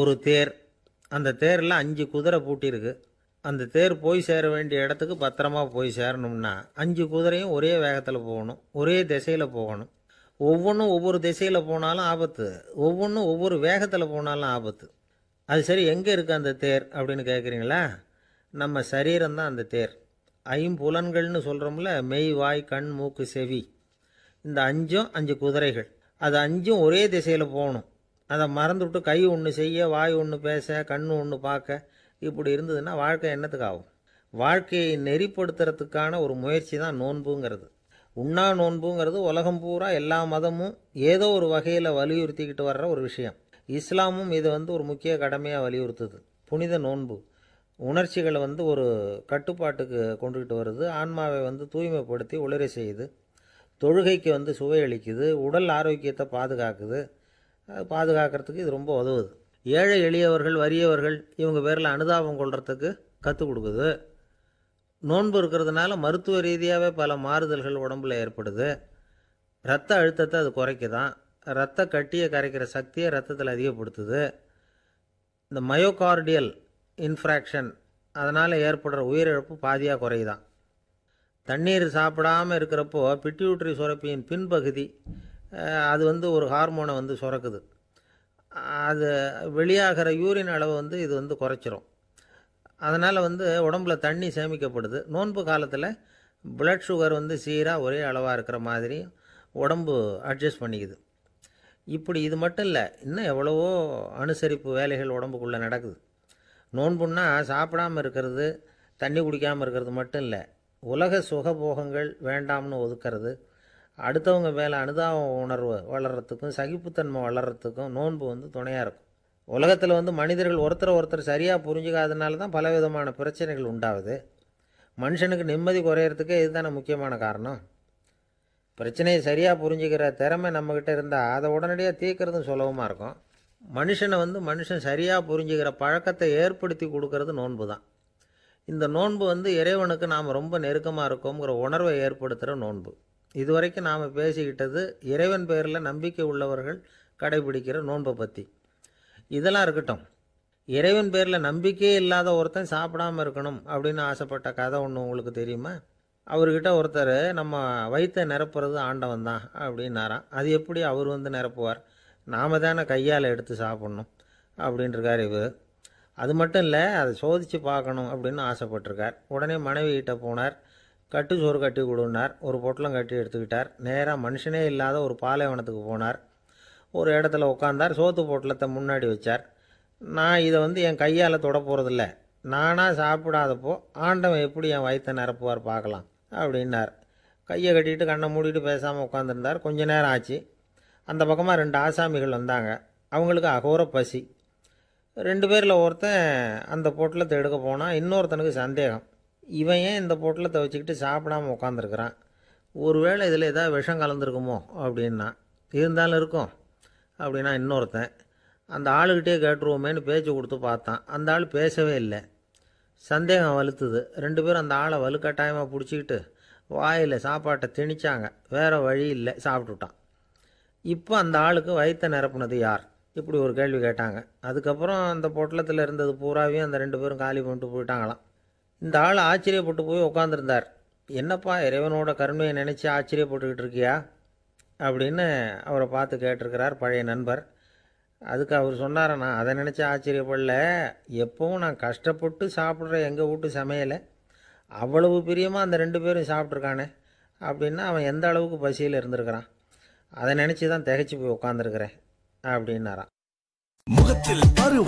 ஒரு தேர் அந்த தேரில் அஞ்சு குதிரை பூட்டியிருக்கு அந்த தேர் போய் சேர வேண்டிய இடத்துக்கு பத்திரமா போய் சேரணும்னா அஞ்சு குதிரையும் ஒரே வேகத்தில் போகணும் ஒரே திசையில் போகணும் ஒவ்வொன்றும் ஒவ்வொரு திசையில் போனாலும் ஆபத்து ஒவ்வொன்றும் ஒவ்வொரு வேகத்தில் போனாலும் ஆபத்து அது சரி எங்கே இருக்குது அந்த தேர் அப்படின்னு கேட்குறீங்களா நம்ம சரீரம் தான் அந்த தேர் ஐம்புலன்கள்னு சொல்கிறோம்ல மெய் வாய் கண் மூக்கு செவி இந்த அஞ்சும் அஞ்சு குதிரைகள் அது அஞ்சும் ஒரே திசையில் போகணும் அதை மறந்துவிட்டு கை ஒன்று செய்ய வாய் ஒன்று பேச கண் ஒன்று பார்க்க இப்படி இருந்ததுன்னா வாழ்க்கை என்னத்துக்கு ஆகும் வாழ்க்கையை நெறிப்படுத்துறதுக்கான ஒரு முயற்சி தான் நோன்புங்கிறது உண்ணா நோன்புங்கிறது உலகம் பூரா எல்லா மதமும் ஏதோ ஒரு வகையில் வலியுறுத்திக்கிட்டு வர்ற ஒரு விஷயம் இஸ்லாமும் இதை வந்து ஒரு முக்கிய கடமையாக வலியுறுத்துது புனித நோன்பு உணர்ச்சிகளை வந்து ஒரு கட்டுப்பாட்டுக்கு கொண்டுக்கிட்டு வருது ஆன்மாவை வந்து தூய்மைப்படுத்தி உளரை செய்யுது தொழுகைக்கு வந்து சுவையளிக்குது உடல் ஆரோக்கியத்தை பாதுகாக்குது பாதுகாக்கிறதுக்கு இது ரொம்ப உதவுது ஏழை எளியவர்கள் வறியவர்கள் இவங்க பேரில் அனுதாபம் கொள்கிறதுக்கு கற்றுக் கொடுக்குது நோன்பு இருக்கிறதுனால மருத்துவ ரீதியாகவே பல மாறுதல்கள் உடம்பில் ஏற்படுது ரத்த அழுத்தத்தை அது குறைக்குதான் ரத்த கட்டியை கரைக்கிற சக்தியை ரத்தத்தில் அதிகப்படுத்துது இந்த மயோகார்டியல் இன்ஃப்ராக்ஷன் அதனால் ஏற்படுற உயிரிழப்பு பாதியாக குறையுதான் தண்ணீர் சாப்பிடாமல் இருக்கிறப்போ பிட்யூட்ரி சுரப்பியின் பின்பகுதி அது வந்து ஒரு ஹார்மோனை வந்து சுரக்குது அது வெளியாகிற யூரின் அளவு வந்து இது வந்து குறைச்சிரும் அதனால் வந்து உடம்புல தண்ணி சேமிக்கப்படுது நோன்பு காலத்தில் பிளட் சுகர் வந்து சீராக ஒரே அளவாக இருக்கிற மாதிரி உடம்பு அட்ஜஸ்ட் பண்ணிக்குது இப்படி இது மட்டும் இல்லை இன்னும் எவ்வளவோ அனுசரிப்பு வேலைகள் உடம்புக்குள்ளே நடக்குது நோன்புன்னா சாப்பிடாமல் இருக்கிறது தண்ணி குடிக்காமல் இருக்கிறது மட்டும் இல்லை உலக சுகபோகங்கள் வேண்டாம்னு ஒதுக்கிறது அடுத்தவங்க மேலே அனுதாப உணர்வு வளர்கிறதுக்கும் சகிப்புத்தன்மை வளர்கிறதுக்கும் நோன்பு வந்து துணையாக இருக்கும் உலகத்தில் வந்து மனிதர்கள் ஒருத்தர் ஒருத்தர் சரியாக புரிஞ்சுக்காதனால தான் பல விதமான பிரச்சனைகள் உண்டாகுது மனுஷனுக்கு நிம்மதி குறையிறதுக்கே இதுதானே முக்கியமான காரணம் பிரச்சனையை சரியாக புரிஞ்சுக்கிற திறமை நம்மக்கிட்ட இருந்தால் அதை உடனடியாக தீர்க்கறதும் சுலபமாக இருக்கும் மனுஷனை வந்து மனுஷன் சரியாக புரிஞ்சுக்கிற பழக்கத்தை ஏற்படுத்தி கொடுக்கறது நோன்பு தான் இந்த நோன்பு வந்து இறைவனுக்கு நாம் ரொம்ப நெருக்கமாக இருக்கோங்கிற உணர்வை ஏற்படுத்துகிற நோன்பு இதுவரைக்கும் நாம் பேசிக்கிட்டது இறைவன் பெயரில் நம்பிக்கை உள்ளவர்கள் கடைபிடிக்கிற நோன்பை பற்றி இதெல்லாம் இருக்கட்டும் இறைவன் பேரில் நம்பிக்கையே இல்லாத ஒருத்தன் சாப்பிடாமல் இருக்கணும் அப்படின்னு ஆசைப்பட்ட கதை ஒன்று உங்களுக்கு தெரியுமா அவர்கிட்ட ஒருத்தர் நம்ம வயிற்றை நிரப்புறது ஆண்டவன் தான் அப்படின்னாராம் அது எப்படி அவர் வந்து நிரப்புவார் நாம் தானே கையால் எடுத்து சாப்பிட்ணும் அப்படின்ட்டுருக்கார் இவர் அது மட்டும் இல்லை அதை சோதித்து பார்க்கணும் அப்படின்னு ஆசைப்பட்டிருக்கார் உடனே மனைவி கிட்டே போனார் கட்டு சோறு கட்டி கொடுனார் ஒரு பொட்டலம் கட்டி எடுத்துக்கிட்டார் நேராக மனுஷனே இல்லாத ஒரு பாலைவனத்துக்கு போனார் ஒரு இடத்துல உட்காந்தார் சோத்து பொட்டலத்தை முன்னாடி வச்சார் நான் இதை வந்து என் கையால் தொட போகிறதில்ல நானாக சாப்பிடாதப்போ ஆண்டவன் எப்படி என் வயிற்றை நிரப்புவார் பார்க்கலாம் அப்படின்னார் கையை கட்டிட்டு கண்ணை மூடிட்டு பேசாமல் உட்காந்துருந்தார் கொஞ்ச நேரம் ஆச்சு அந்த பக்கமாக ரெண்டு ஆசாமிகள் வந்தாங்க அவங்களுக்கு அகோர பசி ரெண்டு பேரில் ஒருத்தன் அந்த பொட்டலத்தை எடுக்க போனால் இன்னொருத்தனுக்கு சந்தேகம் இவன் ஏன் இந்த பொட்டில் துவைச்சிக்கிட்டு சாப்பிடாமல் உட்காந்துருக்குறான் ஒருவேளை இதில் ஏதாவது விஷம் கலந்துருக்குமோ அப்படின்னா இருந்தாலும் இருக்கும் அப்படின்னா இன்னொருத்தன் அந்த ஆளுக்கிட்டே கேட்டுருவோமேனு பேச்சு கொடுத்து பார்த்தான் அந்த ஆள் பேசவே இல்லை சந்தேகம் வலுத்துது ரெண்டு பேரும் அந்த ஆளை வலுக்கட்டாயமாக பிடிச்சிக்கிட்டு வாயில் சாப்பாட்டை திணிச்சாங்க வேறு வழி இல்லை சாப்பிட்டுட்டான் இப்போ அந்த ஆளுக்கு வயிற்ற நிரப்புனது யார் இப்படி ஒரு கேள்வி கேட்டாங்க அதுக்கப்புறம் அந்த பொட்டலத்தில் இருந்தது பூராவையும் அந்த ரெண்டு பேரும் காலி பண்ணிட்டு போயிட்டாங்களாம் இந்த ஆள் ஆச்சரியப்பட்டு போய் உட்காந்துருந்தார் என்னப்பா இறைவனோட கருணையை நினச்சி ஆச்சரியப்பட்டுக்கிட்டு இருக்கியா அப்படின்னு அவரை பார்த்து கேட்டிருக்கிறார் பழைய நண்பர் அதுக்கு அவர் சொன்னார் நான் அதை நினச்சி ஆச்சரியப்படல எப்பவும் நான் கஷ்டப்பட்டு சாப்பிட்ற எங்கள் வீட்டு சமையலை அவ்வளவு பிரியமாக அந்த ரெண்டு பேரும் சாப்பிட்ருக்கானே அப்படின்னா அவன் எந்த அளவுக்கு பசியில் இருந்திருக்கிறான் அதை நினச்சி தான் திகச்சு போய் உட்காந்துருக்குறேன் அப்படின்னாரான் முகத்தில்